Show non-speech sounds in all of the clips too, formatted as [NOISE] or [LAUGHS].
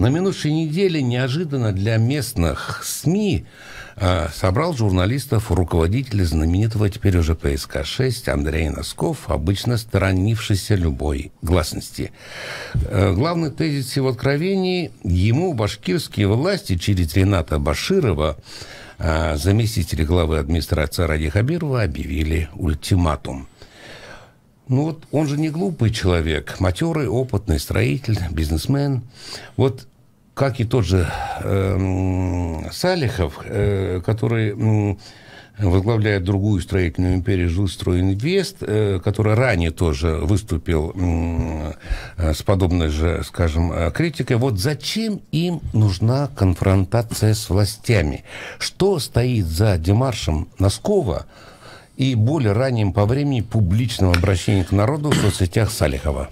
На минувшей неделе неожиданно для местных СМИ а, собрал журналистов руководителя знаменитого теперь уже ПСК-6 Андрей Носков, обычно сторонившийся любой гласности. Э, главный тезис его откровений – ему башкирские власти через Рената Баширова а, заместителя главы администрации Ради Хабирова объявили ультиматум. Ну вот он же не глупый человек, матерый, опытный строитель, бизнесмен. Вот как и тот же э, Салихов, э, который э, возглавляет другую строительную империю «Жилстройинвест», э, который ранее тоже выступил э, с подобной же, скажем, э, критикой. Вот зачем им нужна конфронтация с властями? Что стоит за демаршем Носкова и более ранним по времени публичным обращением к народу в соцсетях Салихова?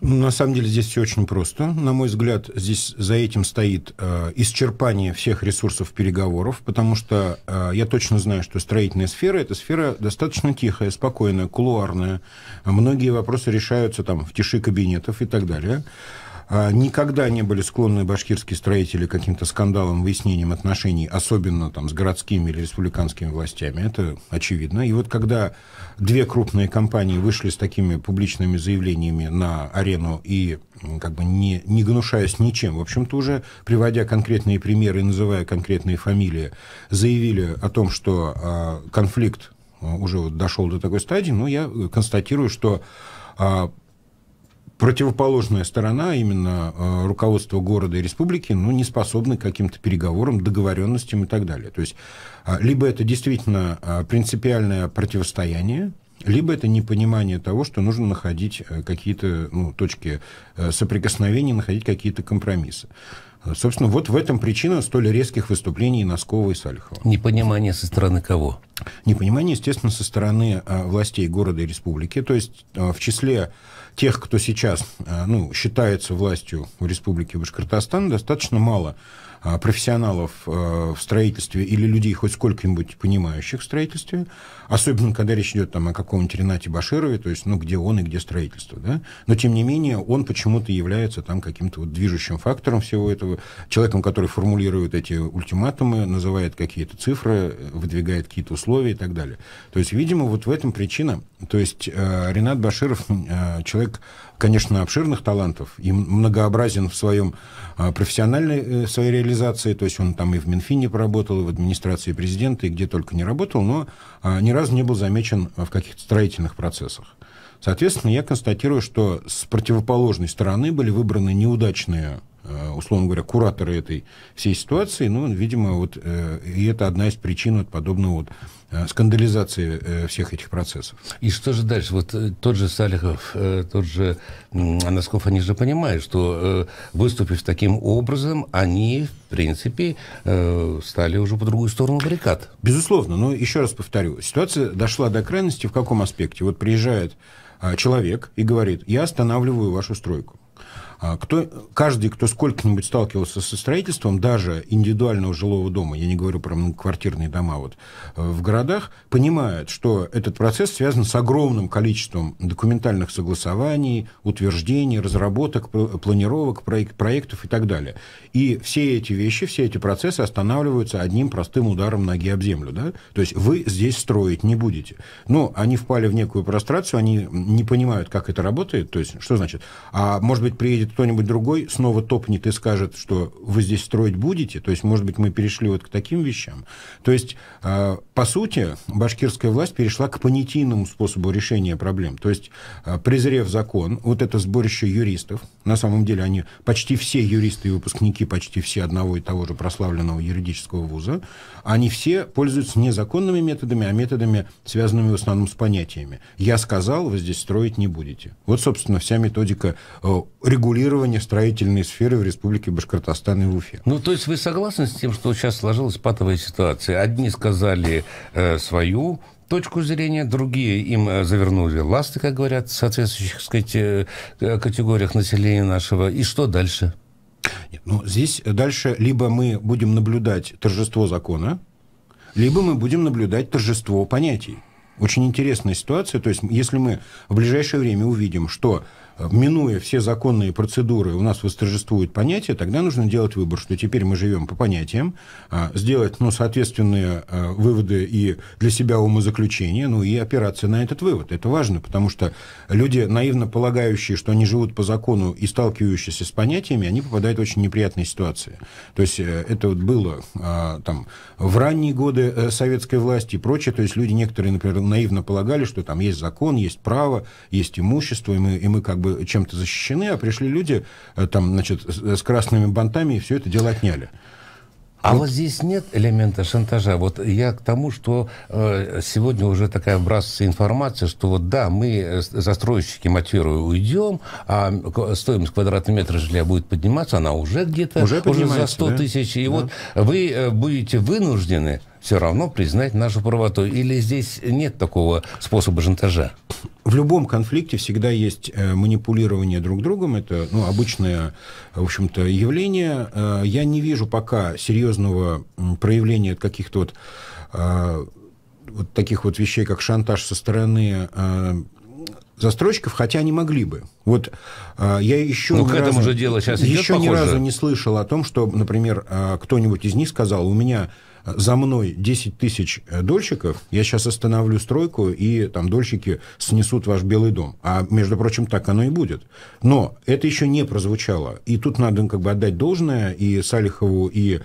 На самом деле здесь все очень просто. На мой взгляд, здесь за этим стоит э, исчерпание всех ресурсов переговоров, потому что э, я точно знаю, что строительная сфера – это сфера достаточно тихая, спокойная, кулуарная. Многие вопросы решаются там в тиши кабинетов и так далее. А, никогда не были склонны башкирские строители к каким-то скандалам, выяснениям отношений, особенно там с городскими или республиканскими властями. Это очевидно. И вот когда две крупные компании вышли с такими публичными заявлениями на арену и как бы не, не гнушаясь ничем, в общем-то уже приводя конкретные примеры и называя конкретные фамилии, заявили о том, что а, конфликт а, уже вот дошел до такой стадии, Ну, я э, констатирую, что противоположная сторона, именно э, руководство города и республики, ну, не способны к каким-то переговорам, договоренностям и так далее. То есть а, либо это действительно а, принципиальное противостояние, либо это непонимание того, что нужно находить э, какие-то ну, точки э, соприкосновения, находить какие-то компромиссы. Э, собственно, вот в этом причина столь резких выступлений Носкова и Салихова. Непонимание со стороны кого? Непонимание, естественно, со стороны а, властей города и республики. То есть в числе тех, кто сейчас э, ну, считается властью в Республике Башкортостан, достаточно мало. А, профессионалов э, в строительстве или людей хоть сколько-нибудь понимающих в строительстве, особенно когда речь идет там, о каком-нибудь Ренате Баширове, то есть ну, где он и где строительство. Да? Но тем не менее он почему-то является там каким-то вот движущим фактором всего этого, человеком, который формулирует эти ультиматумы, называет какие-то цифры, выдвигает какие-то условия и так далее. То есть, видимо, вот в этом причина. То есть э, Ренат Баширов э, человек конечно, обширных талантов и многообразен в своем а, профессиональной э, своей реализации. То есть он там и в Минфине поработал, и в администрации президента, и где только не работал, но а, ни разу не был замечен а, в каких-то строительных процессах. Соответственно, я констатирую, что с противоположной стороны были выбраны неудачные Э, условно говоря, кураторы этой всей ситуации, ну, видимо, вот, э, и это одна из причин вот подобного вот э, скандализации всех этих процессов. И что же дальше? Вот тот же Салихов, тот же Носков, они же понимают, что выступив таким образом, они, в принципе, стали уже по другую сторону баррикад. Безусловно, но еще раз повторю, ситуация дошла до крайности в каком аспекте? Вот приезжает человек и говорит, я останавливаю вашу стройку. А кто, каждый, кто сколько-нибудь сталкивался со строительством, даже индивидуального жилого дома, я не говорю про квартирные дома вот, э, в городах, понимает, что этот процесс связан с огромным количеством документальных согласований, утверждений, разработок, планировок, проект, проектов и так далее. И все эти вещи, все эти процессы останавливаются одним простым ударом ноги об землю. Да? То есть вы здесь строить не будете. Но они впали в некую прострацию, они не понимают, как это работает. То есть что значит? А может быть, приедет кто-нибудь другой снова топнет и скажет, что вы здесь строить будете, то есть, может быть, мы перешли вот к таким вещам. То есть, э, по сути, башкирская власть перешла к понятийному способу решения проблем. То есть, э, презрев закон, вот это сборище юристов, на самом деле они почти все юристы и выпускники почти все одного и того же прославленного юридического вуза, они все пользуются не законными методами, а методами, связанными в основном с понятиями. Я сказал, вы здесь строить не будете. Вот, собственно, вся методика э, регулирования регулирования строительной сферы в Республике Башкортостан и в Уфе. Ну, то есть вы согласны с тем, что сейчас сложилась патовая ситуация? Одни сказали э, свою точку зрения, другие им э, завернули ласты, как говорят, в соответствующих, сказать, э, э, категориях населения нашего. И что дальше? Нет, ну, здесь дальше либо мы будем наблюдать торжество закона, либо мы будем наблюдать торжество понятий. Очень интересная ситуация. То есть, если мы в ближайшее время увидим, что минуя все законные процедуры, у нас восторжествует понятие, тогда нужно делать выбор, что теперь мы живем по понятиям, а, сделать ну, соответственные а, выводы и для себя умозаключения, ну и опираться на этот вывод. Это важно, потому что люди, наивно полагающие, что они живут по закону и сталкивающиеся с понятиями, они попадают в очень неприятные ситуации. То есть э, это вот было а, там, в ранние годы э, советской власти и прочее. То есть люди некоторые, например, наивно полагали, что там есть закон, есть право, есть имущество, и мы, и мы как бы чем-то защищены, а пришли люди э, там, значит, э, с красными бантами и все это дело отняли. А вот. вот здесь нет элемента шантажа. Вот я к тому, что э, сегодня уже такая вбрасывается информация, что вот да, мы э, застройщики матерую уйдем, а стоимость квадратного метра жилья будет подниматься, она уже где-то уже, уже за 100 да? тысяч. И да. вот вы будете вынуждены все равно признать нашу правоту? Или здесь нет такого способа шантажа? В любом конфликте всегда есть э, манипулирование друг другом. Это ну, обычное, в общем-то, явление. Э, я не вижу пока серьезного проявления каких-то вот, э, вот таких вот вещей, как шантаж со стороны застройщиков, хотя они могли бы. Вот э, я еще Но к этому разу, же дело сейчас идет, еще похоже. ни разу не слышал о том, что, например, э, кто-нибудь из них сказал: у меня за мной 10 тысяч э, дольщиков, я сейчас остановлю стройку, и там дольщики снесут ваш Белый дом. А, между прочим, так оно и будет. Но это еще не прозвучало. И тут надо как бы отдать должное и Салихову, и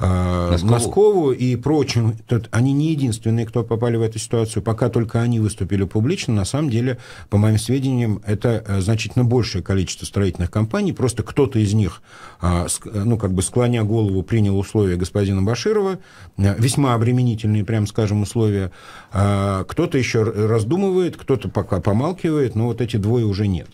Носкову. Э, Носкову и прочим. Они не единственные, кто попали в эту ситуацию. Пока только они выступили публично, на самом деле, по моим сведениям, это э, значительно большее количество строительных компаний. Просто кто-то из них, э, ну, как бы склоня голову, принял условия господина Баширова, весьма обременительные, прям скажем, условия. Кто-то еще раздумывает, кто-то пока помалкивает, но вот эти двое уже нет.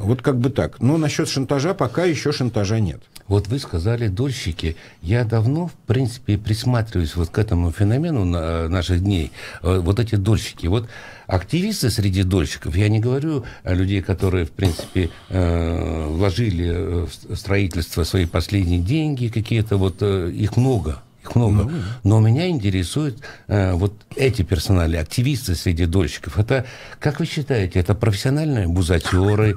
Вот как бы так. Но насчет шантажа пока еще шантажа нет. Вот вы сказали дольщики. Я давно, в принципе, присматриваюсь вот к этому феномену э, наших дней. Э, вот эти дольщики. Вот активисты среди дольщиков, я не говорю о людей, которые, в принципе, э, вложили в строительство свои последние деньги какие-то, вот их много их много. много. Ну, Но меня интересуют э, вот эти персонали, активисты среди дольщиков. Это, как вы считаете, это профессиональные бузатеры,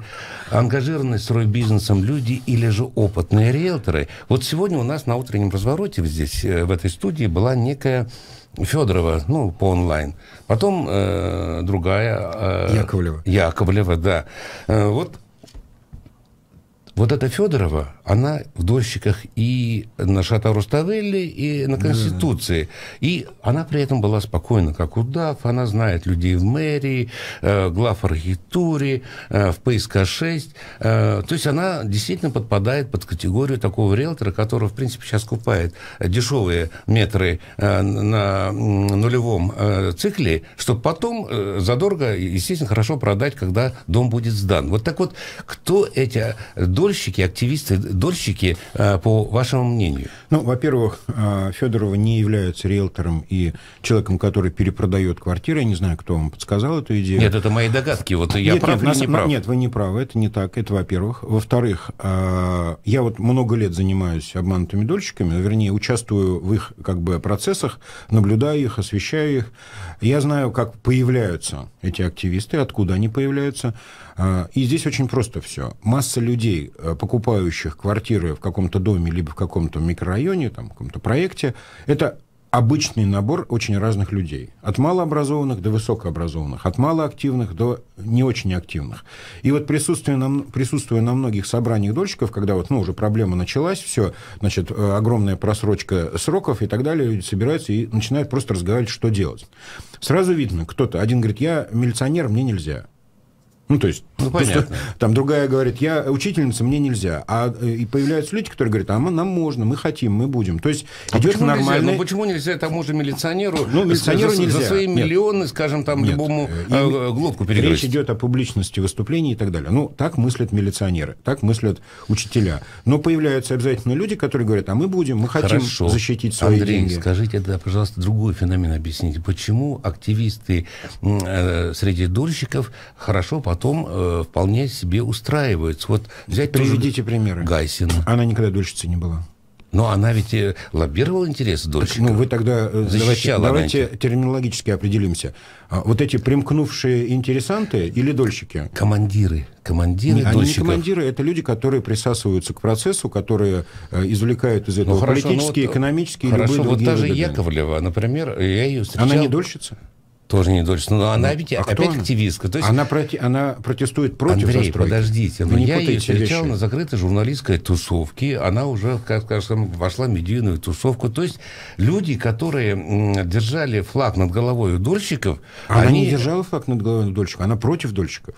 ангажированные рой-бизнесом люди или же опытные риэлторы? Вот сегодня у нас на утреннем развороте здесь, э, в этой студии, была некая Федорова, ну, по онлайн. Потом э, другая... Э, Яковлева. Яковлева, да. Э, вот вот эта Федорова, она в дольщиках и на Шата Руставели, и на Конституции. Да. И она при этом была спокойна, как удав. Она знает людей в мэрии, э, глав архитектуре, э, в ПСК-6. Э, то есть она действительно подпадает под категорию такого риэлтора, который, в принципе, сейчас купает дешевые метры э, на нулевом э, цикле, чтобы потом э, задорого, естественно, хорошо продать, когда дом будет сдан. Вот так вот, кто эти дом дольщики, активисты, дольщики, э, по вашему мнению? Ну, во-первых, а, Федорова не является риэлтором и человеком, который перепродает квартиры. Я не знаю, кто вам подсказал эту идею. Нет, это мои догадки. Вот я нет, прав нет, или нас, не прав? Нет, вы не правы. Это не так. Это во-первых. Во-вторых, а, я вот много лет занимаюсь обманутыми дольщиками, вернее, участвую в их как бы процессах, наблюдаю их, освещаю их. Я знаю, как появляются эти активисты, откуда они появляются. А, и здесь очень просто все. Масса людей, э, покупающих квартиры в каком-то доме либо в каком-то микрорайоне, районе, там, каком-то проекте. Это обычный набор очень разных людей. От малообразованных до высокообразованных, от малоактивных до не очень активных. И вот присутствуя на, присутствуя на многих собраниях дольщиков, когда вот, ну, уже проблема началась, все, значит, э, огромная просрочка сроков и так далее, люди собираются и начинают просто разговаривать, что делать. Сразу видно, кто-то, один говорит, я милиционер, мне нельзя. Ну, то есть, ну, просто, понятно. [LAUGHS] там другая говорит, я учительница, мне нельзя. А э, и появляются люди, которые говорят, а мы, нам можно, мы хотим, мы будем. То есть а идет нормально. Ну, почему нельзя тому же милиционеру, ну, э, милиционеру за, нельзя. за свои Нет. миллионы, скажем, там, Нет. любому э, э глотку перегрызть? Речь идет о публичности выступлений и так далее. Ну, так мыслят милиционеры, так мыслят учителя. Но появляются обязательно люди, которые говорят, а мы будем, мы хотим Хорошо. защитить свои Андрей, деньги. скажите, да, пожалуйста, другой феномен объясните. Почему активисты э, среди дольщиков хорошо познают потом э, вполне себе устраивается. Вот взять Приведите тоже... примеры. Гайсина. Она никогда дольщицей не была. Но она ведь э, лоббировала интерес дольщика. Так, ну, вы тогда э, Защищала давайте, давайте терминологически определимся. А, вот эти примкнувшие интересанты или дольщики? Командиры. Командиры не, дольщиков. Они не командиры, это люди, которые присасываются к процессу, которые э, извлекают из этого ну, ну политические, ну, вот, экономические, хорошо, любые вот другие Хорошо, вот та же выгоды. Яковлева, например, я ее встречал... Она не дольщица? Тоже не дольше. Но ну, она ведь а опять она? активистка. То есть... она, проти... она протестует против Андрей, застройки. подождите. Вы но я ее встречал на закрытой журналистской тусовке. Она уже, как скажем, вошла в медийную тусовку. То есть люди, которые держали флаг над головой у дольщиков... А она они... не держала флаг над головой у дольщиков. Она против дольщиков.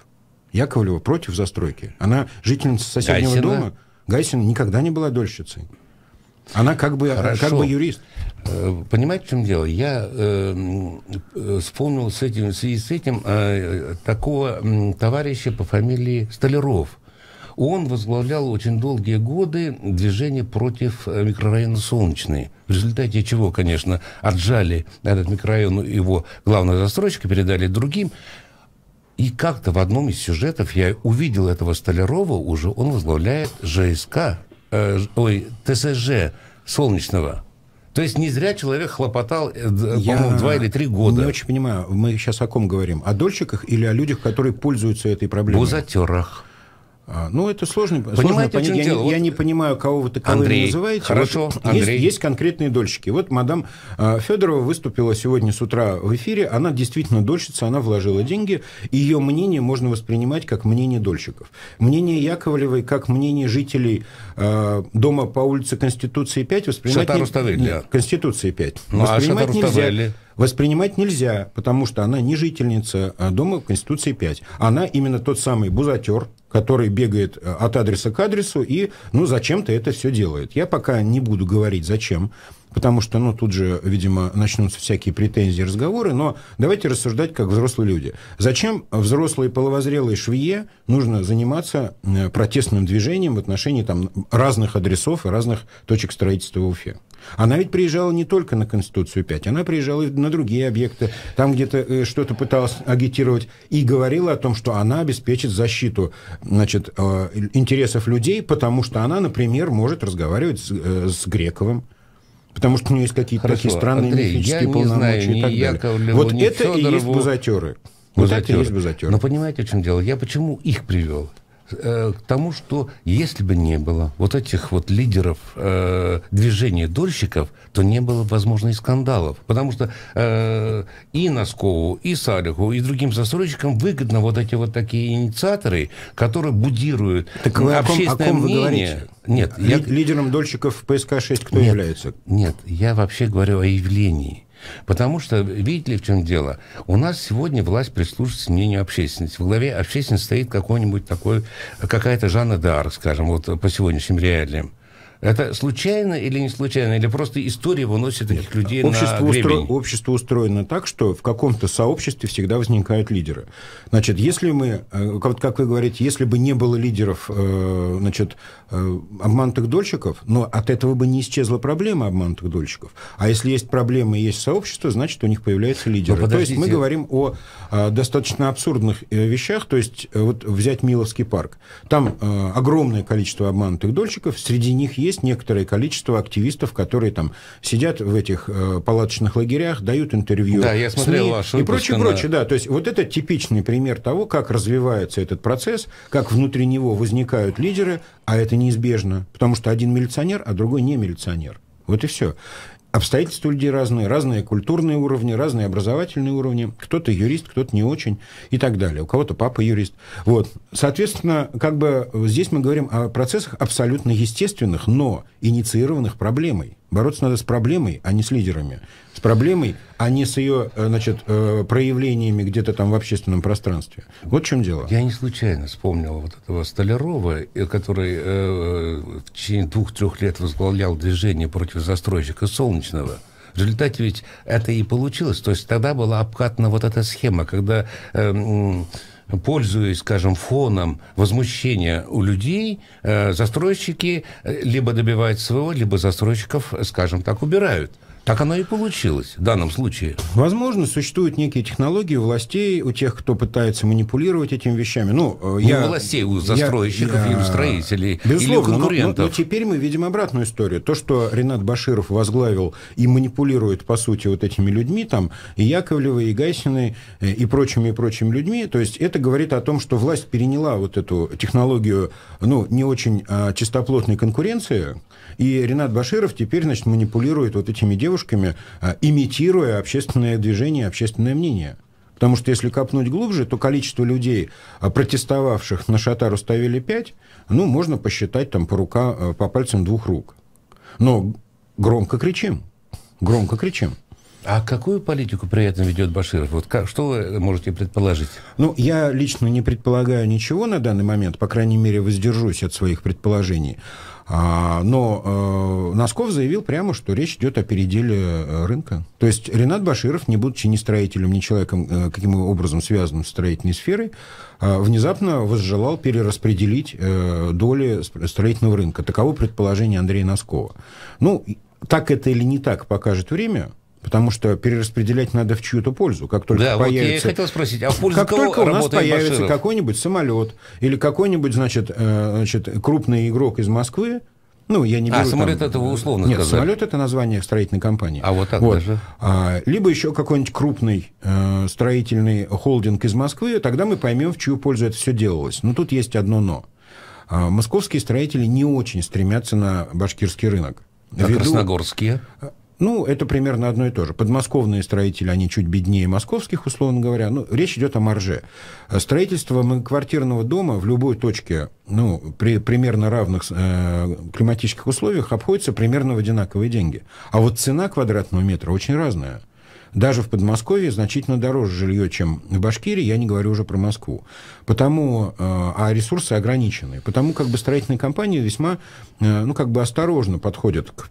Яковлева против застройки. Она жительница соседнего Гайсина. дома. Гайсина никогда не была дольщицей. Она как бы, как бы юрист. Э, понимаете, в чем дело? Я эм, э, вспомнил с этим, в связи с этим э, такого э, товарища по фамилии Столяров. Он возглавлял очень долгие годы движение против э, микрорайона Солнечный. В результате чего, конечно, отжали этот микрорайон его главного застройщика, передали другим. И как-то в одном из сюжетов я увидел этого Столярова уже, он возглавляет ЖСК, Э, ой, ТСЖ солнечного. То есть не зря человек хлопотал, э, по-моему, два или три года. Не очень понимаю, мы сейчас о ком говорим? О дольщиках или о людях, которые пользуются этой проблемой? Бузатерах. А, ну, это сложно. Понимаете, сложно Я, дело? Не, вот... я не понимаю, кого вы таковыми Андрей, называете. Хорошо, вот Андрей. Есть, есть конкретные дольщики. Вот мадам э, Федорова выступила сегодня с утра в эфире. Она действительно дольщица, она вложила деньги. Ее мнение можно воспринимать как мнение дольщиков. Мнение Яковлевой как мнение жителей э, дома по улице Конституции 5 воспринимать... Шатару не... Конституции 5. Ну, воспринимать а Шатару нельзя. Ставели воспринимать нельзя, потому что она не жительница а дома в Конституции 5. Она именно тот самый бузатер, который бегает э, от адреса к адресу и, ну, зачем-то это все делает. Я пока не буду говорить, зачем, потому что, ну, тут же, видимо, начнутся всякие претензии, разговоры, но давайте рассуждать как взрослые люди. Зачем взрослые, половозрелые швее нужно заниматься э, протестным движением в отношении там разных адресов и разных точек строительства в Уфе? Она ведь приезжала не только на Конституцию 5, она приезжала и на другие объекты, там где-то э, что-то пыталась агитировать и говорила о том, что она обеспечит защиту значит, э, интересов людей, потому что она, например, может разговаривать с, э, с Грековым. Потому что у нее есть какие-то такие странные Андрей, мифические я полномочия не знаю, и так далее. Вот это и есть бузатеры. бузатеры. Вот это и есть бузатеры. Но понимаете, в чем дело? Я почему их привел? э, к тому, что если бы не было вот этих вот лидеров э, движения дольщиков, то не было, возможно, и скандалов. Потому что э, и Носкову, и Салиху, и другим застройщикам выгодно вот эти вот такие инициаторы, которые будируют так вы общественное о ком, о ком мнение. Вы говорите? Нет, Ли- я... Лидером дольщиков ПСК-6 кто нет, является? Нет, я вообще говорю о явлении Потому что, видите ли, в чем дело? У нас сегодня власть прислушивается мнению общественности. В главе общественности стоит какой-нибудь такой, какая-то Жанна Дар, скажем, вот по сегодняшним реалиям. Это случайно или не случайно? Или просто история выносит таких людей общество на устро... Общество устроено так, что в каком-то сообществе всегда возникают лидеры. Значит, если мы, э, как вы говорите, если бы не было лидеров э, значит, э, обманутых дольщиков, но от этого бы не исчезла проблема обманутых дольщиков. А если есть проблема и есть сообщество, значит, у них появляются лидеры. То есть мы говорим о достаточно абсурдных вещах. То есть вот взять Миловский парк. Там огромное количество обманутых дольщиков, среди них есть есть некоторое количество активистов, которые там сидят в этих э, палаточных лагерях, дают интервью. Да, я смотрел ваш И прочее, прочее, да. То есть вот это типичный пример того, как развивается этот процесс, как внутри него возникают лидеры, а это неизбежно, потому что один милиционер, а другой не милиционер. Вот и все обстоятельства у людей разные, разные культурные уровни, разные образовательные уровни. Кто-то юрист, кто-то не очень и так далее. У кого-то папа юрист. Вот. Соответственно, как бы здесь мы говорим о процессах абсолютно естественных, но инициированных проблемой. Бороться надо с проблемой, а не с лидерами с проблемой, а не с ее, э, значит, э, проявлениями где-то там в общественном пространстве. Вот в чем дело. Я не случайно вспомнил вот этого Столярова, э, который э, в течение двух-трех лет возглавлял движение против застройщика Солнечного. В результате ведь это и получилось. То есть тогда была обкатана вот эта схема, когда, э, пользуясь, скажем, фоном возмущения у людей, э, застройщики либо добивают своего, либо застройщиков, скажем так, убирают. Так оно и получилось в данном случае. Возможно, существуют некие технологии властей у тех, кто пытается манипулировать этими вещами. Ну, э, ну я, у властей, у застройщиков я, и у строителей, или у конкурентов. Но, но, но теперь мы видим обратную историю. То, что Ренат Баширов возглавил и манипулирует, по сути, вот этими людьми, там, и Яковлевой, и Гайсиной, э, и прочими, и прочими людьми, то есть это говорит о том, что власть переняла вот эту технологию, ну, не очень а, чистоплотной конкуренции, и Ренат Баширов теперь, значит, манипулирует вот этими девушками, девушками, а, имитируя общественное движение, общественное мнение. Потому что если копнуть глубже, то количество людей, а, протестовавших на шатару ставили 5, ну, можно посчитать там по, рука, а, по пальцам двух рук. Но громко кричим, громко кричим. А какую политику при этом ведет Баширов? Вот как, что вы можете предположить? Ну, я лично не предполагаю ничего на данный момент, по крайней мере, воздержусь от своих предположений. А, но э, Носков заявил прямо, что речь идет о переделе э, рынка. То есть Ренат Баширов, не будучи ни строителем, ни человеком, э, каким образом связанным с строительной сферой, внезапно возжелал перераспределить доли строительного рынка. Таково предположение Андрея Носкова. Ну, так это или не так покажет время, Потому что перераспределять надо в чью-то пользу. Как только да, появится... вот я и хотел спросить, а в пользу Как только у нас появится Баширов? какой-нибудь самолет или какой-нибудь, значит, э, значит, крупный игрок из Москвы, ну, я не а, беру... А там... самолет это вы условно Нет, сказали. самолет это название строительной компании. А вот так вот. даже? А, либо еще какой-нибудь крупный э, строительный холдинг из Москвы, тогда мы поймем, в чью пользу это все делалось. Но тут есть одно «но». А, московские строители не очень стремятся на башкирский рынок. А ввиду... красногорские? Э, ну, это примерно одно и то же. Подмосковные строители, они чуть беднее московских, условно говоря. Ну, речь идет о марже. Э, строительство квартирного дома в любой точке, ну, при примерно равных э, климатических условиях обходится примерно в одинаковые деньги. А вот цена квадратного метра очень разная. Даже в Подмосковье значительно дороже жилье, чем в Башкирии, я не говорю уже про Москву. Потому, э, а ресурсы ограничены. Потому как бы строительные компании весьма э, ну, как бы осторожно подходят к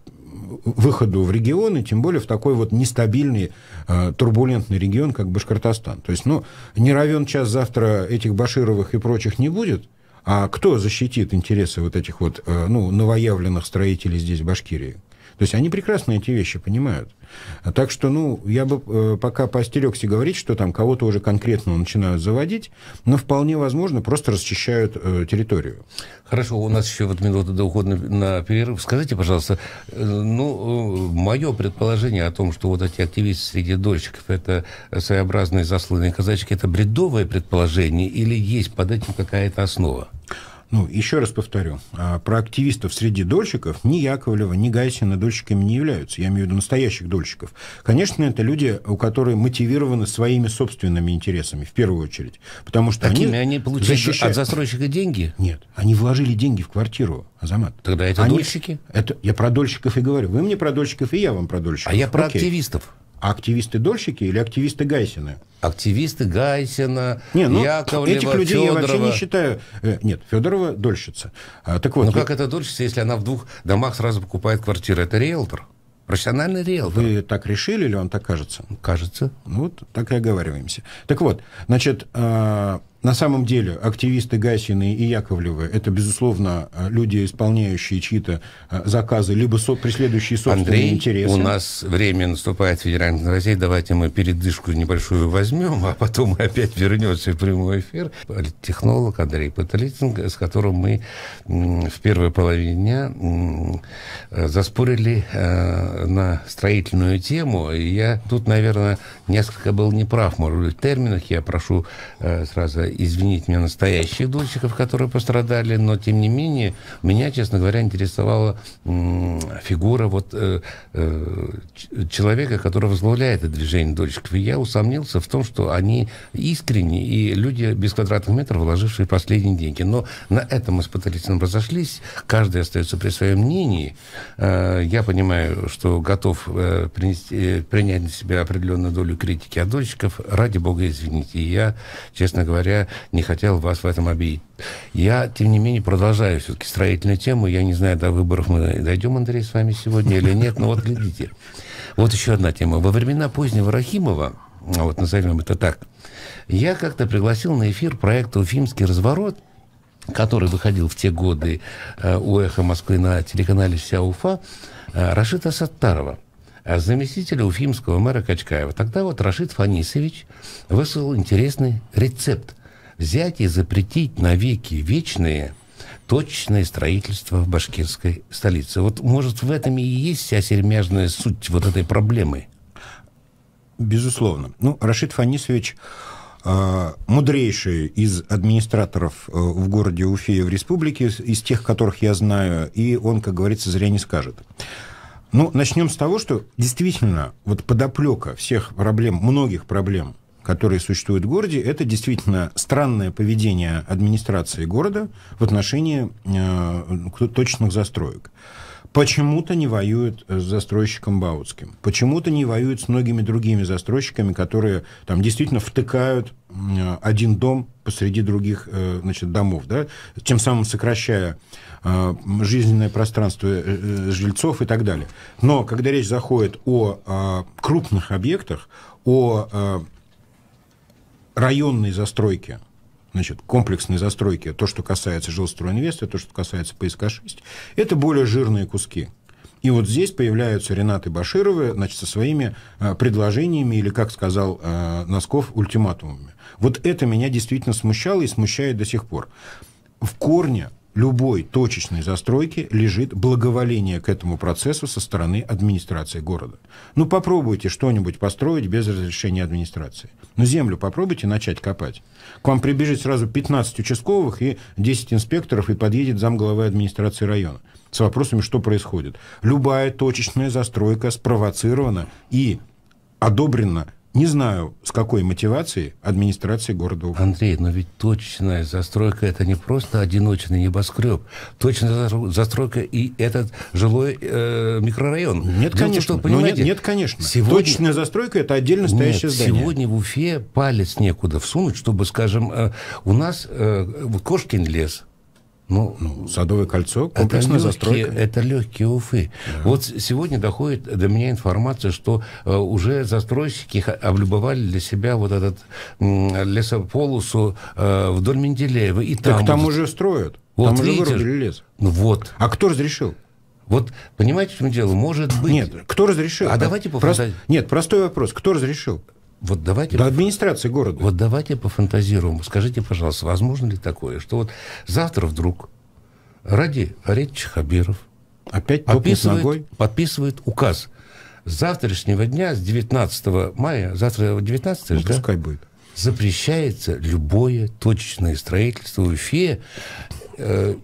выходу в регионы, тем более в такой вот нестабильный, э, турбулентный регион, как Башкортостан. То есть, ну, не равен час завтра этих Башировых и прочих не будет, а кто защитит интересы вот этих вот, э, ну, новоявленных строителей здесь, в Башкирии? То есть они прекрасно эти вещи понимают. Так что, ну, я бы э, пока поостерегся говорить, что там кого-то уже конкретно начинают заводить, но вполне возможно, просто расчищают э, территорию. Хорошо, у нас еще вот минута до ухода на перерыв. Скажите, пожалуйста, э, ну, мое предположение о том, что вот эти активисты среди дольщиков – это своеобразные заслуженные казачки, это бредовое предположение или есть под этим какая-то основа? Ну, еще раз повторю, а, про активистов среди дольщиков ни Яковлева, ни Гайсина дольщиками не являются. Я имею в виду настоящих дольщиков. Конечно, это люди, у которых мотивированы своими собственными интересами, в первую очередь. Потому что Какими они, они получили защищают... от застройщика деньги? Нет, они вложили деньги в квартиру, Азамат. Тогда это они... дольщики? Это... Я про дольщиков и говорю. Вы мне про дольщиков, и я вам про дольщиков. А я про Окей. активистов. А активисты-дольщики или активисты Гайсина? Активисты Гайсина, не, ну, Яковлева, Этих людей Федорова. я вообще не считаю... Э, нет, Федорова дольщица. А, так вот, Но ну, я... как это дольщица, если она в двух домах сразу покупает квартиру? Это риэлтор. Профессиональный риэлтор. Вы так решили или вам так кажется? Кажется. Ну, вот так и оговариваемся. Так вот, значит, э, на самом деле активисты Гасины и Яковлевы – это, безусловно, люди, исполняющие чьи-то э, заказы, либо со преследующие собственные Андрей, интересы. у нас время наступает федеральных новостей. Давайте мы передышку небольшую возьмем, а потом мы опять вернемся в прямой эфир. Технолог Андрей Патолитинг, с которым мы в первой половине дня заспорили э, на строительную тему. И я тут, наверное, несколько был неправ, может быть, в терминах. Я прошу э, сразу извините меня, настоящих дольщиков, которые пострадали, но тем не менее меня, честно говоря, интересовала фигура вот э, э, человека, который возглавляет это движение дольщиков. И я усомнился в том, что они искренне и люди без квадратных метров, вложившие последние деньги. Но на этом мы с Патрицем разошлись. Каждый остается при своем мнении. Э, я понимаю, что готов э, принести, э, принять на себя определенную долю критики от дольщиков. Ради бога, извините. я, честно говоря, не хотел вас в этом обидеть. Я, тем не менее, продолжаю все-таки строительную тему. Я не знаю, до выборов мы дойдем, Андрей, с вами сегодня или нет, но вот глядите. Вот еще одна тема. Во времена позднего Рахимова, вот назовем это так, я как-то пригласил на эфир проект «Уфимский разворот», который выходил в те годы э, у «Эхо Москвы» на телеканале «Вся Уфа», э, Рашида Саттарова э, заместителя уфимского мэра Качкаева. Тогда вот Рашид Фанисович высылал интересный рецепт взять и запретить на веки вечные точное строительство в башкирской столице. Вот, может, в этом и есть вся сермяжная суть вот этой проблемы? Безусловно. Ну, Рашид Фанисович а, мудрейший из администраторов э, в городе Уфе и в республике, из тех, которых я знаю, и он, как говорится, зря не скажет. Ну, начнем с того, что действительно вот подоплека всех проблем, многих проблем которые существуют в городе, это действительно странное поведение администрации города в отношении э, точных застроек. Почему-то не воюют с застройщиком Баутским, почему-то не воюют с многими другими застройщиками, которые там действительно втыкают э, один дом посреди других э, значит, домов, да, тем самым сокращая э, жизненное пространство жильцов и так далее. Но когда речь заходит о крупных объектах, о районной застройки, значит, комплексной застройки, то, что касается жилстройинвеста, то, что касается ПСК-6, это более жирные куски. И вот здесь появляются Ренаты Башировы значит, со своими э, предложениями или, как сказал э, Носков, ультиматумами. Вот это меня действительно смущало и смущает до сих пор. В корне любой точечной застройки лежит благоволение к этому процессу со стороны администрации города. Ну попробуйте что-нибудь построить без разрешения администрации. Ну землю попробуйте начать копать. К вам прибежит сразу 15 участковых и 10 инспекторов и подъедет замглавы администрации района с вопросами, что происходит. Любая точечная застройка спровоцирована и одобрена не знаю, с какой мотивацией администрации города Андрей, но ведь точечная застройка – это не просто одиночный небоскреб. Точная застройка и этот жилой э, микрорайон. Нет, Дело конечно. Что, нет, нет, конечно. Сегодня... Точечная застройка – это отдельно стоящее нет, здание. сегодня в Уфе палец некуда всунуть, чтобы, скажем, э, у нас э, Кошкин лес – ну, ну, Садовое кольцо, комплексная это легкие, застройка. Это легкие Уфы. Да. Вот сегодня доходит до меня информация, что э, уже застройщики облюбовали для себя вот этот э, лесополосу э, вдоль Менделеева. И так там, там уже строят. Вот, там видите, уже вырубили лес. Ну, вот. А кто разрешил? Вот понимаете, в чем дело? Может быть... Нет, кто разрешил? А, а давайте попытаем. Нет, простой вопрос. Кто разрешил? вот давайте... До администрации города. Вот давайте пофантазируем. Скажите, пожалуйста, возможно ли такое, что вот завтра вдруг ради Арет Чехабиров Опять подписывает, ногой. подписывает указ с завтрашнего дня, с 19 мая, завтра 19 ну, же, пускай да? будет. Запрещается любое точечное строительство в Уфе э,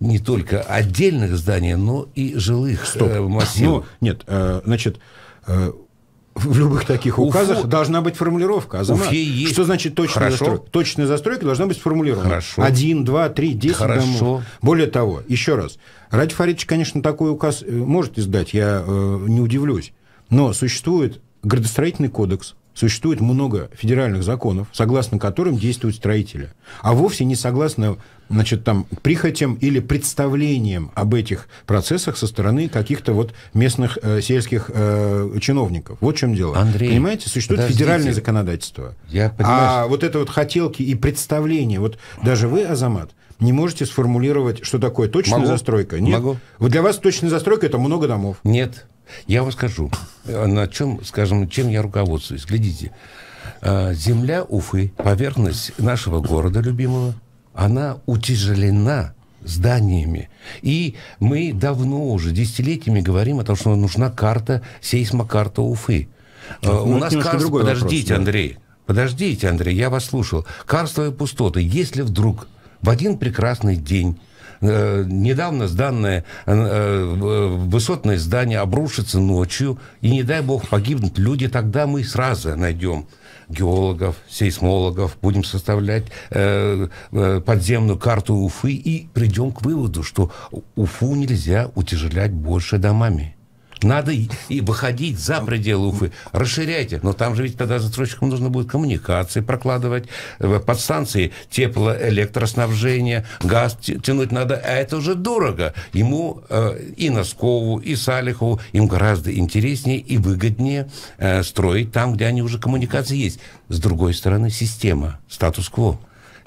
не только отдельных зданий, но и жилых Стоп. Э, массивов. Но, ну, нет, э, значит, э, в любых таких указах Уфу... должна быть формулировка. Азамат, Уфе есть. Что значит точная Хорошо. застройка? Точная застройка должна быть сформулирована. Хорошо. Один, два, три, десять Хорошо. домов. Более того, еще раз, Ради Фаридович, конечно, такой указ э, может издать, я э, не удивлюсь. Но существует градостроительный кодекс, существует много федеральных законов, согласно которым действуют строители, а вовсе не согласно значит, там, прихотям или представлениям об этих процессах со стороны каких-то вот местных э, сельских э, чиновников. Вот в чем дело. Андрей, Понимаете, существует подождите. федеральное законодательство. Я а вот это вот хотелки и представления, вот даже вы, Азамат, не можете сформулировать, что такое точная Могу? застройка. Нет. Могу. Вот для вас точная застройка это много домов. Нет. Я вам скажу, э, на чем, скажем, чем я руководствуюсь. Глядите, э, земля Уфы, поверхность нашего города любимого, она утяжелена зданиями. И мы давно уже, десятилетиями говорим о том, что нужна карта, сейсмокарта Уфы. Э, ну, У нас карта... Подождите, вопрос, Андрей. Да. Подождите, Андрей, я вас слушал. Карстовые пустоты. Если вдруг в один прекрасный день Э, недавно сданное э, э, высотное здание обрушится ночью, и, не дай бог, погибнут люди, тогда мы сразу найдем геологов, сейсмологов, будем составлять э, подземную карту Уфы и придем к выводу, что Уфу нельзя утяжелять больше домами. Надо и, выходить за пределы Уфы. Расширяйте. Но там же ведь тогда застройщикам нужно будет коммуникации прокладывать, э, подстанции теплоэлектроснабжения, газ тянуть надо. А это уже дорого. Ему э, и Носкову, и Салихову, им гораздо интереснее и выгоднее э, строить там, где они уже коммуникации есть. С другой стороны, система, статус-кво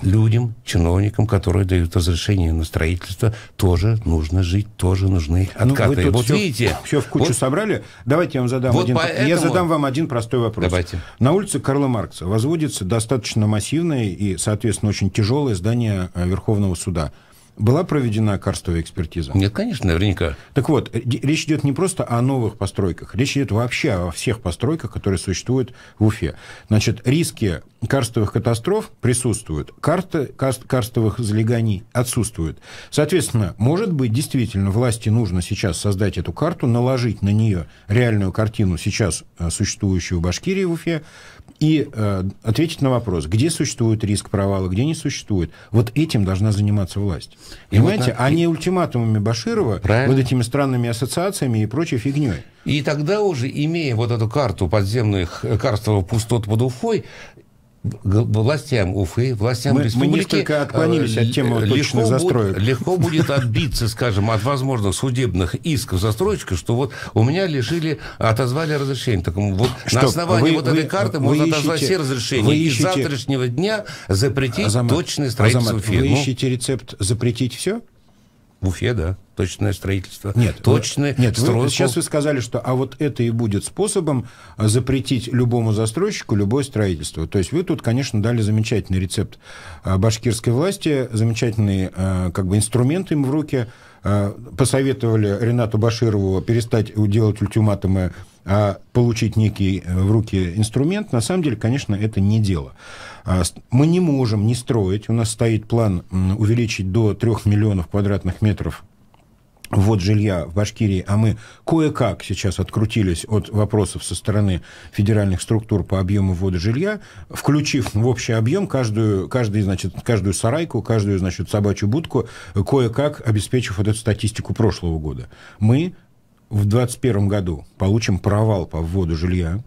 людям, чиновникам, которые дают разрешение на строительство, тоже нужно жить, тоже нужны откаты. Ну, вы вот все, видите. Все в кучу вот, собрали. Давайте я вам задам вот один. Поэтому... Я задам вам один простой вопрос. Давайте. На улице Карла Маркса возводится достаточно массивное и, соответственно, очень тяжелое здание э, Верховного суда. Была проведена карстовая экспертиза? Нет, конечно, наверняка. Так вот, э, речь идет не просто о новых постройках, речь идет вообще о всех постройках, которые существуют в Уфе. Значит, риски карстовых катастроф присутствуют, карты, карст, карстовых залеганий отсутствуют. Соответственно, может быть, действительно, власти нужно сейчас создать эту карту, наложить на нее реальную картину сейчас э, существующую в Башкирии в Уфе, и э, ответить на вопрос, где существует риск провала, где не существует. Вот этим должна заниматься власть. И Понимаете, вот, а не ультиматумами Баширова, Правильно. вот этими странными ассоциациями и прочей фигней. И тогда уже, имея вот эту карту подземных э, карстовых пустот под Уфой, властям Уфы, властям мы, республики... Мы несколько э, отклонились от темы точных застроек. Будет, легко [LAUGHS] будет отбиться, скажем, от возможных судебных исков застройщика, что вот у меня лишили, отозвали разрешение. Так, вот что, на основании вы, вот этой вы, карты вы можно ищете, отозвать все разрешения. Вы ищете, и с завтрашнего дня запретить Азамат, точное строительство Азамат, фирмы. Вы ну. ищете рецепт запретить все? В Уфе, да. Точное строительство. Нет, точное. Нет, Вы, сейчас вы сказали, что а вот это и будет способом а, запретить любому застройщику любое строительство. То есть вы тут, конечно, дали замечательный рецепт а, башкирской власти, замечательные а, как бы инструменты им в руки. Посоветовали Ренату Баширову перестать делать ультиматумы а получить некий э, в руки инструмент, на самом деле, конечно, это не дело. А мы не можем не строить. У нас стоит план увеличить до 3 миллионов квадратных метров вот жилья в Башкирии, а мы кое-как сейчас открутились от вопросов со стороны федеральных структур по объему ввода жилья, включив в общий объем каждую, каждую значит, каждую сарайку, каждую значит, собачью будку, кое-как обеспечив вот эту статистику прошлого года. Мы в 2021 году получим провал по вводу жилья,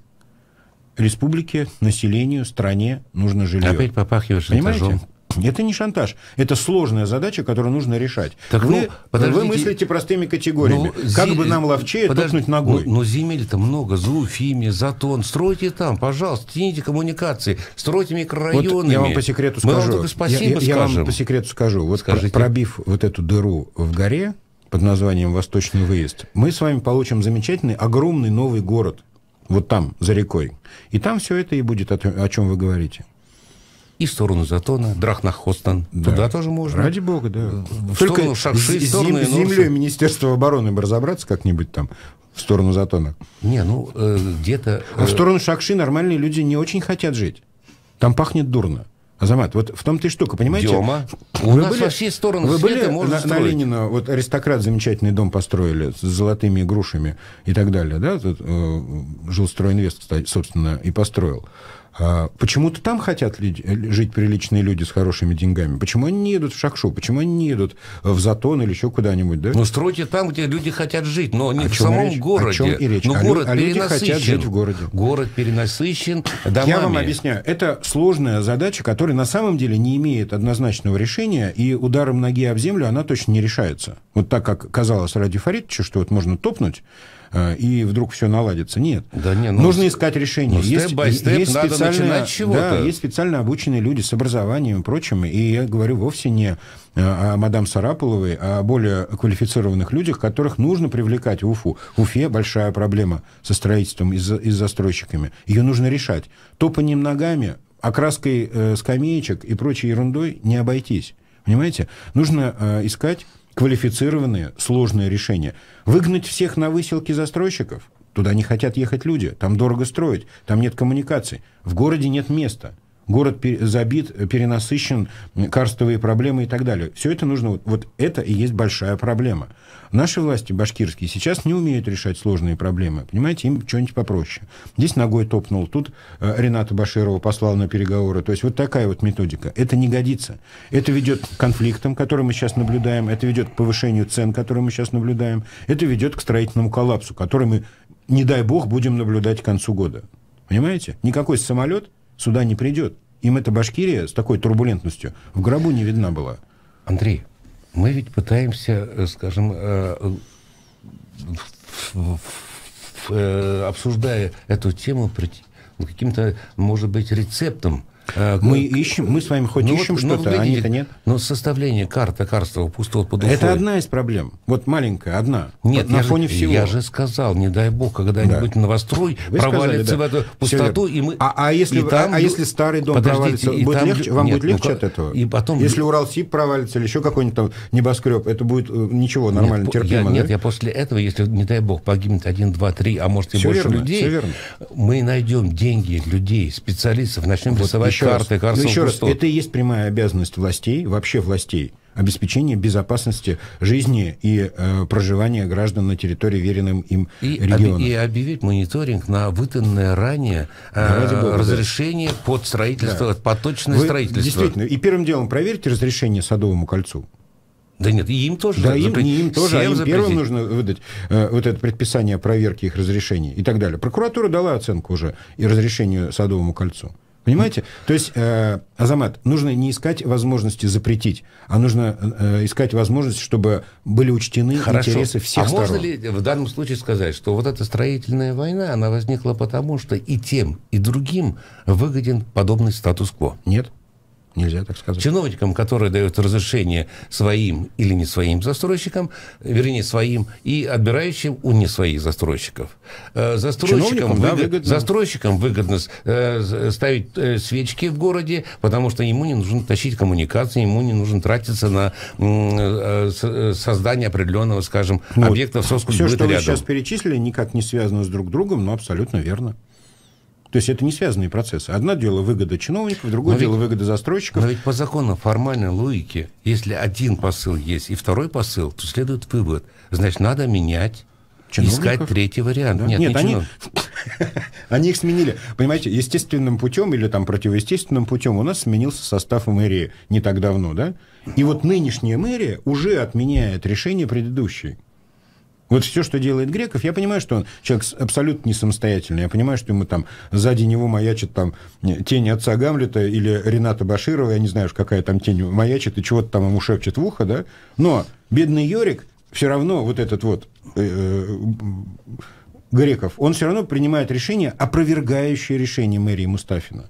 республике, населению, стране нужно жилье. Опять попахивает шантажом. Это не шантаж. Это сложная задача, которую нужно решать. Так, вы, ну, вы мыслите простыми категориями. Ну, как зи... бы нам ловчее топнуть ну, ногой? Но, ну, но земель-то много. За Затон. Стройте там, пожалуйста. Тяните коммуникации. Стройте микрорайоны. Вот я вам по секрету скажу. Мы вам только спасибо я, я, скажем. Я вам по секрету скажу. Вот Скажите. пробив вот эту дыру в горе, под названием «Восточный выезд», мы с вами получим замечательный, огромный новый город, вот там, за рекой. И там все это и будет, о чем вы говорите. И в сторону Затона, Драхнахостан. Да. Туда тоже можно. Ради бога, да. В Только сторону Шарши, в сторону зем, землей Министерства обороны бы разобраться как-нибудь там в сторону Затона. Не, ну, э, где-то... Э... А в э, сторону Шакши нормальные люди не очень хотят жить. Там пахнет дурно. Азамат, вот в том-то и штука, понимаете? Дема, вы у нас были, во все стороны Вы были можно на, строить. на Ленина, вот аристократ замечательный дом построили с золотыми грушами и так далее, да? Тут э, жилстройинвест, кстати, собственно, и построил. А почему-то там хотят жить приличные люди с хорошими деньгами. Почему они не едут в Шакшу? Почему они не едут в Затон или еще куда-нибудь? Да? Ну, стройте там, где люди хотят жить, но не О в самом речь? городе. О чем и речь? Но ну, а город а люди хотят жить в городе. Город перенасыщен домами. Я вам объясняю. Это сложная задача, которая на самом деле не имеет однозначного решения, и ударом ноги об землю она точно не решается. Вот так, как казалось Ради Фаридовичу, что вот можно топнуть, Э, и вдруг все наладится. Нет. Да не, ну, Нужно искать решение. Ну, есть, степ есть надо начинать чего-то. Да, есть специально обученные люди с образованием и прочим. И я говорю вовсе не э, о мадам Сарапуловой, а о более квалифицированных людях, которых нужно привлекать в Уфу. В Уфе большая проблема со строительством и, за, и с застройщиками. Ее нужно решать. Топанием ногами, окраской э, скамеечек и прочей ерундой не обойтись. Понимаете? Нужно э, искать квалифицированные, сложные решения. Выгнать всех на выселки застройщиков? Туда не хотят ехать люди, там дорого строить, там нет коммуникаций, в городе нет места – город забит, перенасыщен, карстовые проблемы и так далее. Все это нужно, вот, вот это и есть большая проблема. Наши власти башкирские сейчас не умеют решать сложные проблемы, понимаете, им что-нибудь попроще. Здесь ногой топнул, тут э, Рената Баширова послал на переговоры. То есть вот такая вот методика. Это не годится. Это ведет к конфликтам, которые мы сейчас наблюдаем, это ведет к повышению цен, которые мы сейчас наблюдаем, это ведет к строительному коллапсу, который мы, не дай бог, будем наблюдать к концу года. Понимаете? Никакой самолет сюда не придет. Им эта Башкирия с такой турбулентностью в гробу не видна была. Андрей, мы ведь пытаемся, э, скажем, э, э, обсуждая эту тему, прийти ну, каким-то, может быть, рецептом Э, ну, мы ищем, мы с вами хоть ну, ищем вот, ну, что-то, ну, а они-то нет. Но составление карт Карстова пустого под Уфой... Это одна из проблем. Вот маленькая, одна. Нет, вот на фоне же, всего. Я же сказал, не дай бог, когда-нибудь да. новострой Вы провалится сказали, да. в эту пустоту, и мы... А, а, если, и там... а, а если старый дом провалится, и будет там... легче, вам будет ну легче ну, от этого? И потом... Если Уралсиб провалится или еще какой-нибудь там небоскреб, это будет э, ничего, нормально, нет, терпимо. Я, да? Нет, я после этого, если, не дай бог, погибнет один, два, три, а может и все больше верно, людей, мы найдем деньги людей, специалистов, начнем вот рисовать еще карты, раз, еще раз, ну, это и есть прямая обязанность властей, вообще властей, обеспечение безопасности жизни и э, проживания граждан на территории веренным им и региона. и объявить мониторинг на выданное ранее э, Бога, разрешение да. под строительство, да. поточное Вы, строительство. Действительно. И первым делом проверьте разрешение Садовому кольцу. Да нет, и им тоже. Да, им, не им тоже, а им запретить. первым нужно выдать э, вот это предписание проверки их разрешений и так далее. Прокуратура дала оценку уже и разрешению Садовому кольцу. Понимаете? То есть, э, Азамат, нужно не искать возможности запретить, а нужно э, искать возможность, чтобы были учтены Хорошо. интересы всех а сторон. А можно ли в данном случае сказать, что вот эта строительная война, она возникла потому, что и тем, и другим выгоден подобный статус-кво? Нет. Нельзя так сказать. Чиновникам, которые дают разрешение своим или не своим застройщикам, вернее, своим, и отбирающим у не своих застройщиков. Э, застройщикам, выгод... да, выгодно. застройщикам выгодно э, ставить э, свечки в городе, потому что ему не нужно тащить коммуникации, ему не нужно тратиться на создание определенного, скажем, ну, объекта в соскульт Все, что рядом. вы сейчас перечислили, никак не связано с друг другом, но абсолютно верно. То есть это не связанные процессы. Одно дело выгода чиновников, другое но дело ведь, выгода застройщиков. Но ведь по закону формальной логики, если один посыл есть и второй посыл, то следует вывод. Значит, надо менять чиновников? Искать третий вариант. Да? Нет, Нет не они, [LAUGHS] они их сменили. Понимаете, естественным путем или там противоестественным путем у нас сменился состав мэрии не так давно, да? И вот нынешняя мэрия уже отменяет решение предыдущей. Вот все, что делает Греков, я понимаю, что он человек абсолютно не самостоятельный. Я понимаю, что ему там сзади него маячит там тень отца Гамлета или Рената Баширова, я не знаю уж, какая там тень маячит, и чего-то там ему шепчет в ухо, да. Но бедный Йорик все равно вот этот вот э, э, Греков, он все равно принимает решение, опровергающее решение мэрии Мустафина.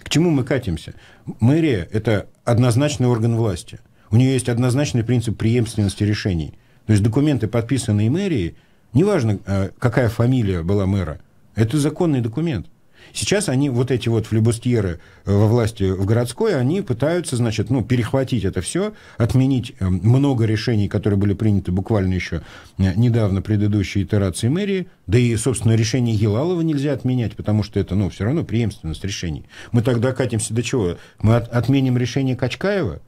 К чему мы катимся? Мэрия – это однозначный орган власти. У нее есть однозначный принцип преемственности решений – то есть документы, подписанные мэрией, неважно, э, какая фамилия была мэра, это законный документ. Сейчас они, вот эти вот флебустьеры э, во власти в городской, они пытаются, значит, ну, перехватить это все, отменить э, много решений, которые были приняты буквально еще недавно предыдущей итерации мэрии. Да и, собственно, решение Елалова нельзя отменять, потому что это, ну, все равно преемственность решений. Мы тогда катимся до чего? Мы от отменим решение Качкаева,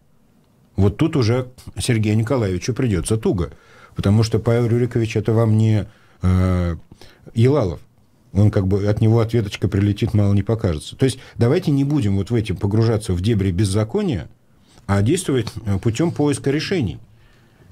вот тут уже Сергею Николаевичу придется туго, потому что Павел Рюрикович это вам не э, Елалов. Он как бы от него ответочка прилетит, мало не покажется. То есть давайте не будем вот в эти погружаться в дебри беззакония, а действовать э, путем поиска решений.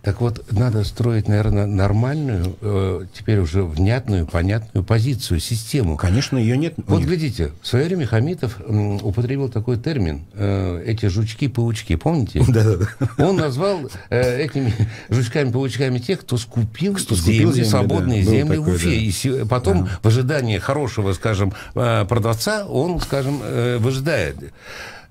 Так вот, надо строить, наверное, нормальную, э, теперь уже внятную, понятную позицию, систему. Конечно, ее нет. Вот них. глядите, в свое время Хамитов м, употребил такой термин, э, эти жучки-паучки, помните? [LAUGHS] Да-да-да. Он назвал э, этими жучками-паучками тех, кто скупил, кто скупил земли, земли, свободные да. земли такой, в Уфе. Да. И потом, да. в ожидании хорошего, скажем, э, продавца, он, скажем, э, выжидает.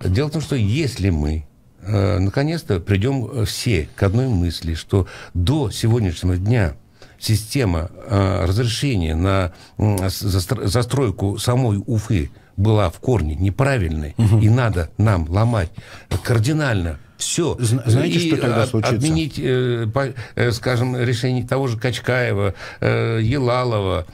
Дело в том, что если мы э, наконец-то придем э, все к одной мысли, что до сегодняшнего дня система э, разрешения на э, застройку самой Уфы была в корне неправильной, угу. и надо нам ломать кардинально все. Знаете, и что тогда случится? Отменить, э, по, э, скажем, решение того же Качкаева, э, Елалова.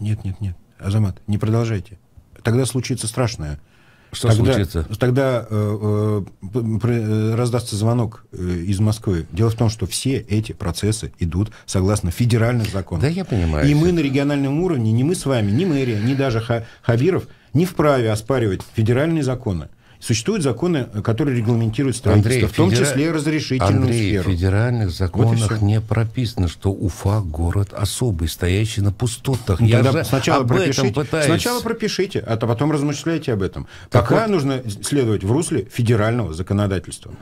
Нет, нет, нет. Азамат, не продолжайте. Тогда случится страшное – что тогда, случится? Тогда э, э, э, раздастся звонок э, из Москвы. Дело в том, что все эти процессы идут согласно федеральных законам. Да, я понимаю. И мы на региональном уровне, не мы с вами, ни мэрия, ни даже Хабиров, не вправе оспаривать федеральные законы. Существуют законы, которые регламентируют строительство, Андрей, в том федера... числе и разрешительную Андрей, сферу. в федеральных законах вот не прописано, что Уфа город особый, стоящий на пустотах. Ну, Я же сначала об пропишите, этом пытаюсь. Сначала пропишите, а то потом размышляйте об этом. Так Пока вот... нужно следовать в русле федерального законодательства.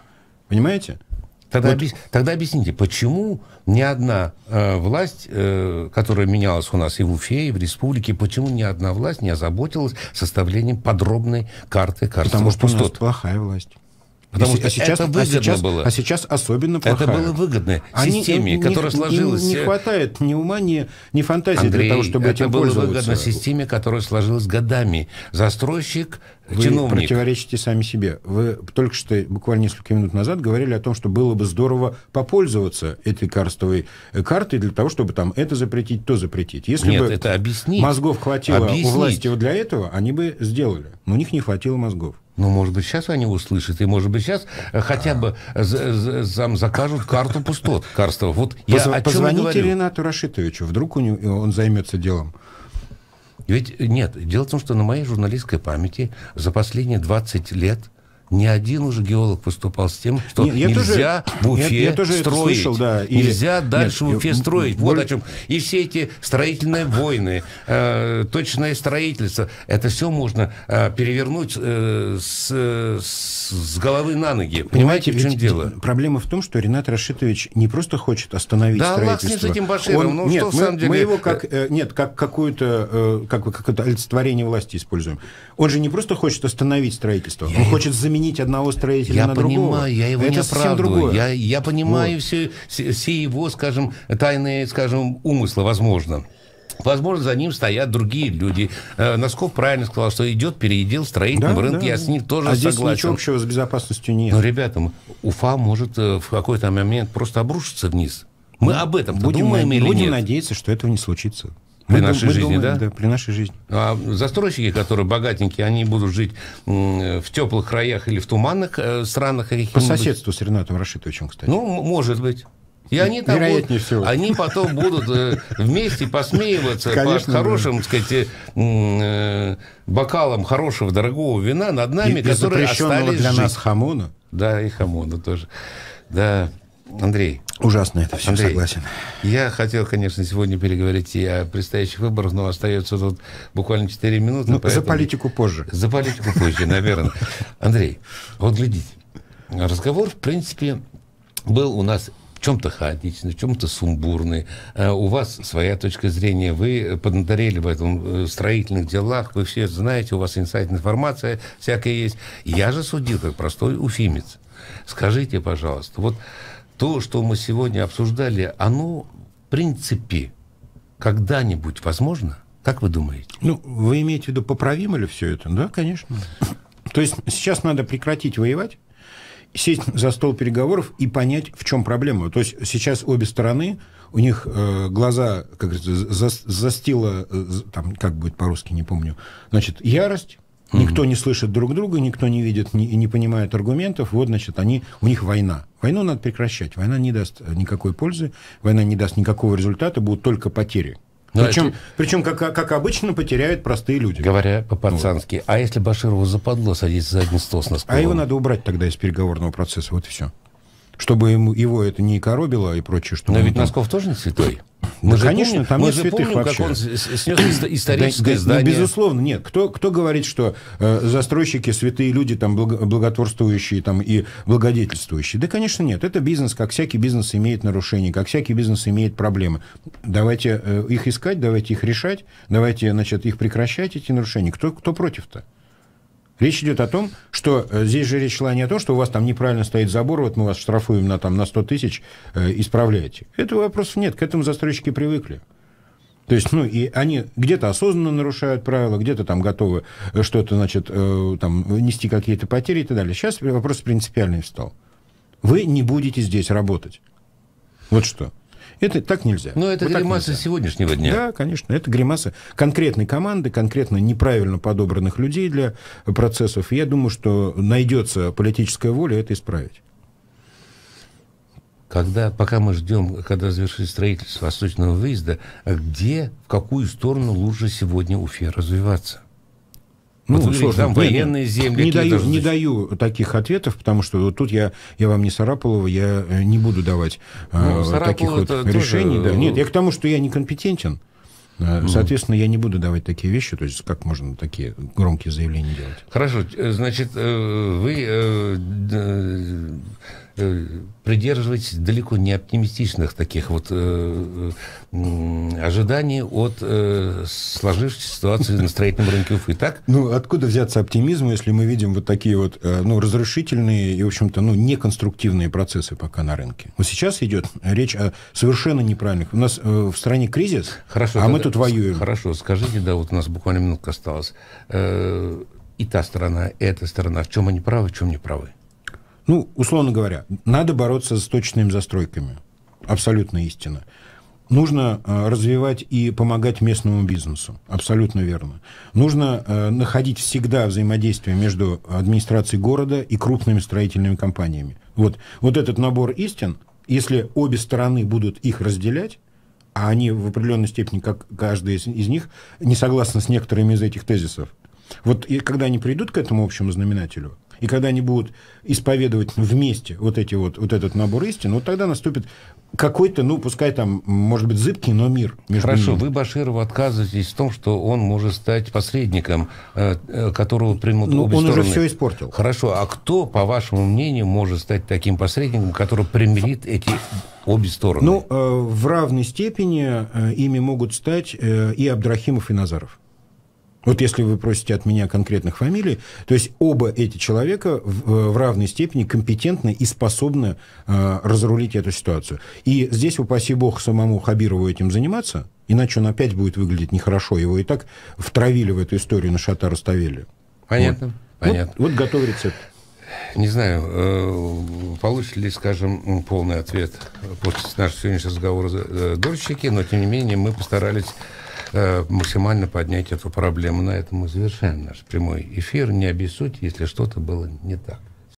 Понимаете? Тогда, вот. объяс... Тогда объясните, почему ни одна э, власть, э, которая менялась у нас и в Уфе, и в республике, почему ни одна власть не озаботилась составлением подробной карты карты Потому что пустот. у нас плохая власть. Потому и, что а сейчас, это выгодно а сейчас, было. А сейчас особенно плохая. Это было выгодно системе, им, которая не, сложилась... Им не хватает ни ума, ни, ни фантазии Андрей, для того, чтобы это этим было пользоваться. выгодно системе, которая сложилась годами. Застройщик, Вы чиновник... Вы противоречите сами себе. Вы только что, буквально несколько минут назад, говорили о том, что было бы здорово попользоваться этой карстовой картой для того, чтобы там это запретить, то запретить. Если Нет, бы это объяснить. мозгов хватило объяснить. у власти для этого, они бы сделали. Но у них не хватило мозгов. Ну, может быть, сейчас они услышат, и, может быть, сейчас э, хотя бы зам закажут карту пустот Карстова. Вот я Позв- Позвоните Ренату Рашитовичу, вдруг у него, э, он займется делом. Ведь нет, дело в том, что на моей журналистской памяти за последние 20 лет – ни один уже геолог выступал с тем, что нет, нельзя тоже, в Уфе нет, я тоже строить. Слышал, да, и... Нельзя дальше нет, в Уфе я... строить. Боль... Вот о чем. И все эти строительные войны, э, точное строительство, это все можно э, перевернуть э, с, с, с головы на ноги. Понимаете, Понимаете в чем дело? Проблема в том, что Ренат Рашитович не просто хочет остановить да, строительство. Да, с этим Баширом. Он... Ну, нет, что, мы, в самом деле... мы его как, э, нет, как какую-то э, как, как это олицетворение власти используем. Он же не просто хочет остановить строительство, я... он хочет заменить заменить одного строителя я на понимаю, другого. Я его это не оправдываю. Я, я понимаю вот. все, все его, скажем, тайные, скажем, умыслы, возможно. Возможно, за ним стоят другие люди. Э, Носков правильно сказал, что идет переедел строительный да, рынке, да. я с ним тоже а согласен. здесь ничего общего с безопасностью нет. Но, ребятам, Уфа может э, в какой-то момент просто обрушиться вниз. Мы ну, об этом будем думаем или будем нет? Будем надеяться, что этого не случится. При мы нашей мы жизни, да? Да, при нашей жизни. А застройщики, которые богатенькие, они будут жить в теплых краях или в туманных э, странах? По соседству с Ренатом Рашитовичем, кстати. Ну, может быть. И они там Вероятнее будут, всего. они потом будут э, вместе посмеиваться Конечно, по хорошим, да. сказать, э, бокалам хорошего дорогого вина над нами, и, которые остались для жить. нас хамона. Да, и хамона тоже. Да. Андрей. Ужасно это все, Андрей, согласен. Я хотел, конечно, сегодня переговорить и о предстоящих выборах, но остается тут буквально 4 минуты. Ну, поэтому... За политику позже. За политику позже, наверное. Андрей, вот глядите. Разговор, в принципе, был у нас в чем-то хаотичный, в чем-то сумбурный. Э, у вас своя точка зрения, вы поднаторели в этом э, строительных делах, вы все знаете, у вас инсайт-информация всякая есть. Я же судил, как простой уфимец. Скажите, пожалуйста, вот то, что мы сегодня обсуждали, оно, в принципе, когда-нибудь возможно? Как вы думаете? Ну, вы имеете в виду, поправимо ли все это? Да, конечно. То есть сейчас надо прекратить воевать, сесть за стол переговоров и понять, в чем проблема. То есть сейчас обе стороны, у них э, глаза, как говорится, за, застила, э, там, как будет по-русски, не помню, значит, ярость, Никто не слышит друг друга, никто не видит не, не понимает аргументов. Вот, значит, они, у них война. Войну надо прекращать. Война не даст э, никакой пользы, война не даст никакого результата, будут только потери. Но причем, это... причем как, как обычно, потеряют простые люди. Говоря по-пацански. Вот. А если Баширову западло садиться за один стол с Носкуловым? А его надо убрать тогда из переговорного процесса, вот и все чтобы ему, его это не коробило а и прочее. Что Но ведь там... Носков тоже не святой. Мы да, же конечно, помним, там мы нет же святых помним, вообще. как он снес [CLEARS THROAT] историческое да, здание. Ну, безусловно, нет. Кто, кто говорит, что э, застройщики, святые люди, там, благотворствующие там, и благодетельствующие? Да, конечно, нет. Это бизнес, как всякий бизнес имеет нарушения, как всякий бизнес имеет проблемы. Давайте э, их искать, давайте их решать, давайте значит, их прекращать, эти нарушения. Кто, кто против-то? Речь идет о том, что э, здесь же речь шла не о том, что у вас там неправильно стоит забор, вот мы вас штрафуем на, там, на 100 тысяч, э, исправляете. Этого вопросов нет, к этому застройщики привыкли. То есть, ну, и они где-то осознанно нарушают правила, где-то там готовы э, что-то, значит, э, там, нести какие-то потери и так далее. Сейчас вопрос принципиальный встал. Вы не будете здесь работать. Вот что. Это так нельзя. Но это вот гримаса сегодняшнего дня. Да, конечно. Это гримаса конкретной команды, конкретно неправильно подобранных людей для процессов. я думаю, что найдется политическая воля это исправить. Когда, пока мы ждем, когда завершится строительство восточного выезда, где, в какую сторону лучше сегодня Уфе развиваться? Ну, вот, сложно. Там военные земли. Не даю, не даю таких ответов, потому что вот тут я, я вам не Сарапулова, я э, не буду давать э, ну, э, таких вот решений. Тоже... Да. Нет, я к тому, что я некомпетентен. Э, соответственно, я не буду давать такие вещи, то есть как можно такие громкие заявления делать. Хорошо, значит, вы Э, придерживайтесь далеко не оптимистичных таких вот э, э ожиданий от э, сложившейся ситуации на строительном рынке Уфы, так? Ну, откуда взяться оптимизму, если мы видим вот такие вот, э, ну, разрушительные и, в общем-то, ну, неконструктивные процессы пока на рынке? Вот сейчас идет речь о совершенно неправильных. У нас э, в стране кризис, хорошо, а тогда, мы тут воюем. Хорошо, скажите, да, вот у нас буквально минутка осталась. Э, и та сторона, и эта сторона, в чем они правы, в чем не правы? Ну, условно говоря, надо бороться с точными застройками. Абсолютно истина. Нужно э, развивать и помогать местному бизнесу. Абсолютно верно. Нужно э, находить всегда взаимодействие между администрацией города и крупными строительными компаниями. Вот, вот этот набор истин, если обе стороны будут их разделять, а они в определенной степени, как каждая из, из них, не согласна с некоторыми из этих тезисов. Вот и когда они придут к этому общему знаменателю, и когда они будут исповедовать вместе вот, эти вот, вот этот набор истин, вот тогда наступит какой-то, ну, пускай там, может быть, зыбкий, но мир. Между Хорошо, ними. вы Баширову отказываетесь в том, что он может стать посредником, э, э, которого примут ну, обе он стороны. уже все испортил. Хорошо, а кто, по вашему мнению, может стать таким посредником, который примирит эти обе стороны? Ну, э, в равной степени ими могут стать и Абдрахимов, и Назаров. Вот если вы просите от меня конкретных фамилий, то есть оба эти человека в, э, в равной степени компетентны и способны э, разрулить эту ситуацию. И здесь, упаси бог, самому Хабирову этим заниматься, иначе он опять будет выглядеть нехорошо. Его и так втравили в эту историю, на шата расставили. Понятно. Вот. Понятно. Вот, вот готов рецепт. Не знаю, э, получится ли, скажем, полный ответ после нашего сегодняшнего разговора э, дольщики, но, тем не менее, мы постарались Э, максимально поднять эту проблему. На этом мы завершаем наш прямой эфир. Не обессудьте, если что-то было не так.